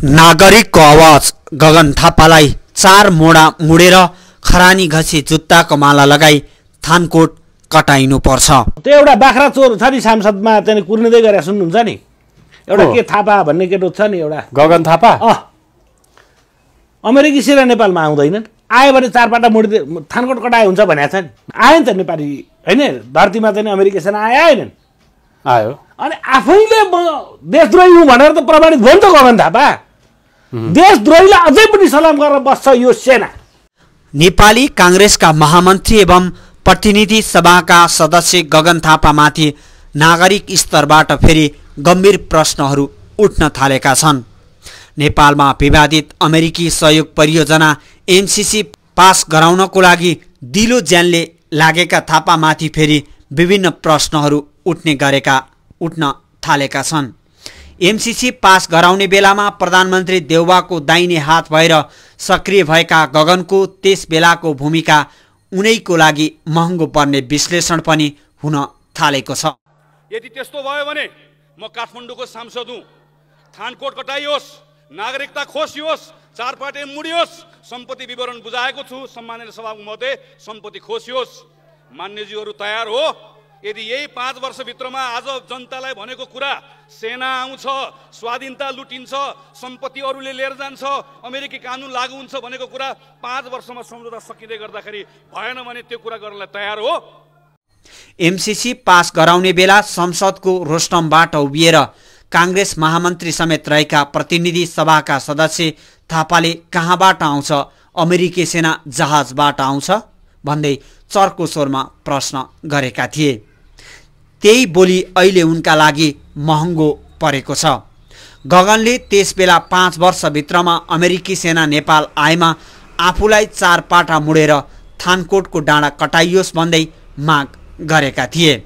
नागरिकको आवाज गगन थापालाई चार मोडा मुडेर खरानी घसी जुत्ताको माला लगाई थानकोट कटाइनु पर्छ त्यो एउटा बाख्रा चोर छ नि सांसदमा त्यहाँदेखि कुर्नुदै गरेर सुन्नुहुन्छ नि एउटा के थापा भन्ने केटो छ नि एउटा गगन थापा अमेरिकी सिरा नेपालमा आउँदैनन् आयो भने चारपाटा मुडी थानकोट कटायो हुन्छ भनेको छ नि आयो नि त नेपाली होइन धरतीमा चाहिँ अमेरिकी सेना आयो आएनन् आयो अनि आफैले देशद्रोही हुँ भनेर त प्रमाणित भयो नि त गगन थापा देशद्रोहीलाई अझै पनि सलाम गरेर बस्छ यो सेना नेपाली काङ्ग्रेसका महामन्त्री एवं प्रतिनिधि सभाका सदस्य गगन थापामाथि नागरिक स्तरबाट फेरि गम्भीर प्रश्नहरू उठ्न थालेका छन् नेपालमा विवादित अमेरिकी सहयोग परियोजना एमसिसी पास गराउनको लागि दिलो ज्यानले लागेका थापामाथि फेरि विभिन्न प्रश्नहरू उठ्ने गरेका उठ्न थालेका छन् एमसिसी पास गराउने बेलामा प्रधानमन्त्री देउवाको दाहिने हात भएर सक्रिय भएका गगनको त्यस बेलाको भूमिका उनैको लागि महँगो पर्ने विश्लेषण पनि हुन थालेको छ यदि त्यस्तो भयो भने म काठमाडौँको सांसद हुँ थानकोट कटाइयोस् नागरिकता खोसियोस् चार पार्टी मुडियोस् सम्पत्ति विवरण बुझाएको छु सम्मानित सभाको मध्ये सम्पत्ति खोसियोस् मान्यजीहरू तयार हो यदि यही पाँच वर्षभित्रमा आज जनतालाई भनेको कुरा सेना आउँछ स्वाधीनता लुटिन्छ सम्पत्ति अरूले लिएर जान्छ अमेरिकी कानुन लागू हुन्छ भनेको कुरा पाँच वर्षमा सम्झौता सकिँदै गर्दाखेरि भएन भने त्यो कुरा गर्नलाई तयार हो एमसिसी पास गराउने बेला संसदको रोस्टमबाट उभिएर काङ्ग्रेस महामन्त्री समेत रहेका प्रतिनिधि सभाका सदस्य थापाले कहाँबाट आउँछ अमेरिकी सेना जहाजबाट आउँछ भन्दै चर्को स्वरमा प्रश्न गरेका थिए त्यही बोली अहिले उनका लागि महँगो परेको छ गगनले त्यसबेला पाँच वर्षभित्रमा अमेरिकी सेना नेपाल आएमा आफूलाई चार पाटा मुडेर थानकोटको डाँडा कटाइयोस् भन्दै माग गरेका थिए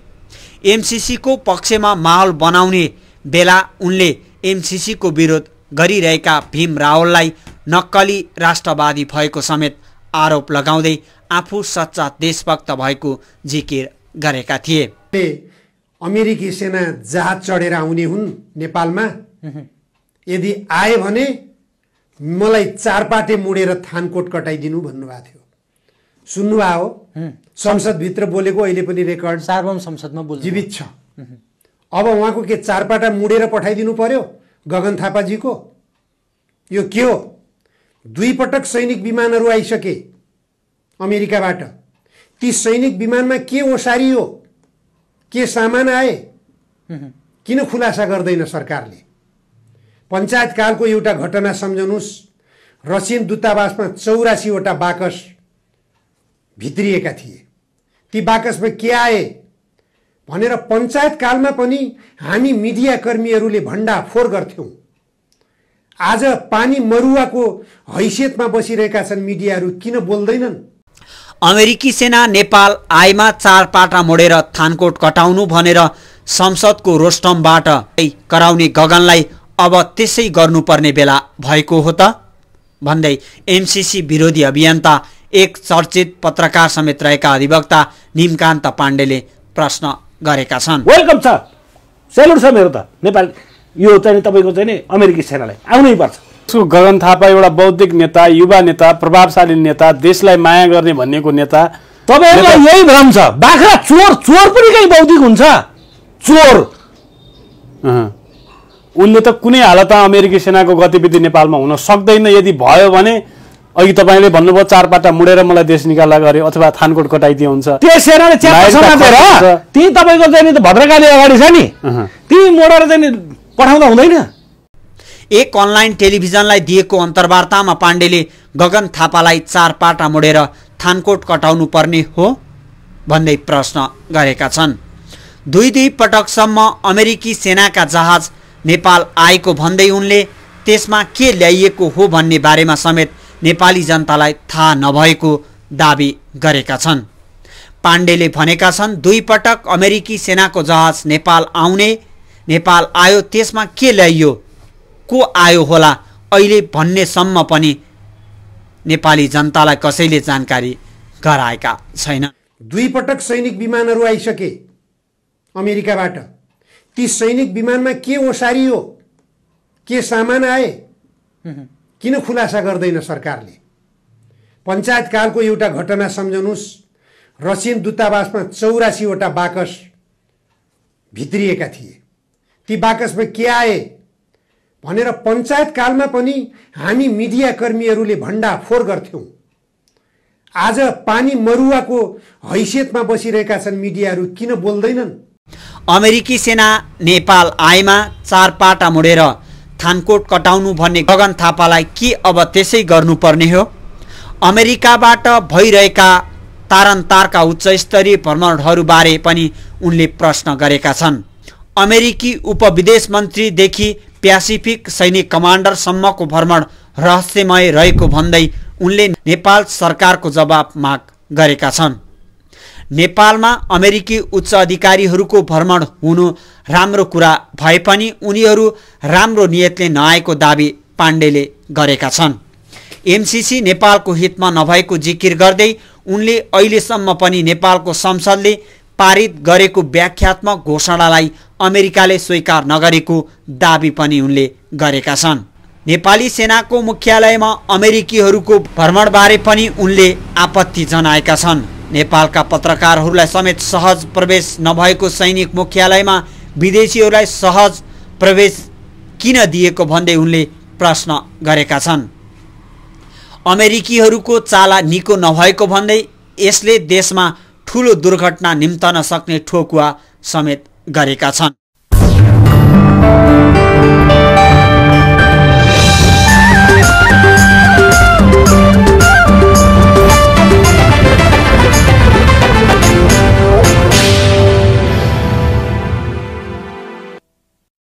एमसिसीको पक्षमा माहौल बनाउने बेला उनले एमसिसीको विरोध गरिरहेका भीम रावललाई नक्कली राष्ट्रवादी भएको समेत आरोप लगाउँदै आफू सच्चा देशभक्त भएको जिकिर गरेका थिए अमेरिकी सेना जहाज चढेर आउने हुन् नेपालमा यदि आए भने मलाई चारपाटे मुडेर थानकोट कटाइदिनु भन्नुभएको थियो सुन्नुभयो हो संसदभित्र बोलेको अहिले पनि रेकर्ड सार्वम संसदमा बोल जीवित छ अब उहाँको के चारपाटा मुडेर पठाइदिनु पर्यो गगन थापाजीको यो के हो दुई पटक सैनिक विमानहरू आइसके अमेरिकाबाट ती सैनिक विमानमा के ओसारियो के सामान आए किन खुलासा गर्दैन सरकारले पञ्चायतकालको एउटा घटना सम्झनुहोस् रसियन दूतावासमा चौरासीवटा बाकस भित्रिएका थिए ती बाकसमा के आए भनेर पञ्चायतकालमा पनि हामी मिडियाकर्मीहरूले भण्डाफोर गर्थ्यौँ आज पानी मरुवाको हैसियतमा बसिरहेका छन् मिडियाहरू किन बोल्दैनन् अमेरिकी सेना नेपाल आएमा चार पाटा मोडेर थानकोट कटाउनु भनेर संसदको रोस्टमबाट कराउने गगनलाई अब त्यसै गर्नुपर्ने बेला भएको हो त भन्दै एमसिसी विरोधी अभियन्ता एक चर्चित पत्रकार समेत रहेका अधिवक्ता निमकान्त पाण्डेले प्रश्न गरेका छन् वेलकम छ सेलुट छ मेरो त नेपाल यो चाहिँ तपाईँको चाहिँ अमेरिकी सेनालाई आउनै पर्छ गगन थापा एउटा बौद्धिक नेता युवा नेता प्रभावशाली नेता देशलाई माया गर्ने भन्नेको नेता तपाईँहरूलाई यही भ्रम छ बाख्रा चोर चोर पनि कहीँ बौद्धिक हुन्छ चोर उनले त कुनै हालतमा अमेरिकी सेनाको गतिविधि नेपालमा हुन सक्दैन यदि भयो भने अघि तपाईँले भन्नुभयो चारपाटा मुडेर मलाई देश निकाला गरे अथवा थानकोट कटाइदियो हुन्छ त्यो सेनाले ती तपाईँको चाहिँ भद्रकाली अगाडि छ नि ती मोडेर चाहिँ पठाउँदा हुँदैन एक अनलाइन टेलिभिजनलाई दिएको अन्तर्वार्तामा पाण्डेले गगन थापालाई चार पाटा मोडेर थानकोट कटाउनु पर्ने हो भन्दै प्रश्न गरेका छन् दुई दुई पटकसम्म अमेरिकी सेनाका जहाज नेपाल आएको भन्दै उनले त्यसमा के ल्याइएको हो भन्ने बारेमा समेत नेपाली जनतालाई थाहा नभएको दावी गरेका छन् पाण्डेले भनेका छन् दुई पटक अमेरिकी सेनाको जहाज नेपाल आउने नेपाल आयो त्यसमा के ल्याइयो को आयो होला अहिले भन्नेसम्म पनि नेपाली जनतालाई कसैले जानकारी गराएका छैन दुई पटक सैनिक विमानहरू आइसके अमेरिकाबाट ती सैनिक विमानमा के ओसारियो के सामान आए किन खुलासा गर्दैन सरकारले पञ्चायतकालको एउटा घटना सम्झनुहोस् रसियन दूतावासमा चौरासीवटा बाकस भित्रिएका थिए ती बाकसमा के आए भनेर कालमा पनि हामी मिडियाकर्मीहरूले फोहोर गर्थ्यौँ आज पानी मरुवाको हैसियतमा बसिरहेका छन् मिडियाहरू किन बोल्दैनन् अमेरिकी सेना नेपाल आएमा चार पाटा मोडेर थानकोट कटाउनु भन्ने गगन थापालाई के अब त्यसै गर्नुपर्ने हो अमेरिकाबाट भइरहेका तारका उच्चस्तरीय भ्रमणहरूबारे पनि उनले प्रश्न गरेका छन् अमेरिकी उपविदेश मन्त्रीदेखि प्यासिफिक सैनिक कमान्डरसम्मको भ्रमण रहस्यमय रहेको भन्दै उनले नेपाल सरकारको जवाब माग गरेका छन् नेपालमा अमेरिकी उच्च अधिकारीहरूको भ्रमण हुनु राम्रो कुरा भए पनि उनीहरू राम्रो नियतले नआएको दावी पाण्डेले गरेका छन् एमसिसी नेपालको हितमा नभएको जिकिर गर्दै उनले अहिलेसम्म पनि नेपालको संसदले पारित गरेको व्याख्यात्मक घोषणालाई अमेरिकाले स्वीकार नगरेको दावी पनि उनले गरेका छन् नेपाली सेनाको मुख्यालयमा अमेरिकीहरूको भ्रमणबारे पनि उनले आपत्ति जनाएका छन् नेपालका पत्रकारहरूलाई समेत सहज प्रवेश नभएको सैनिक मुख्यालयमा विदेशीहरूलाई सहज प्रवेश किन दिएको भन्दै उनले प्रश्न गरेका छन् अमेरिकीहरूको चाला निको नभएको भन्दै यसले देशमा ठूलो दुर्घटना निम्तन सक्ने ठोकुवा समेत गरेका छन्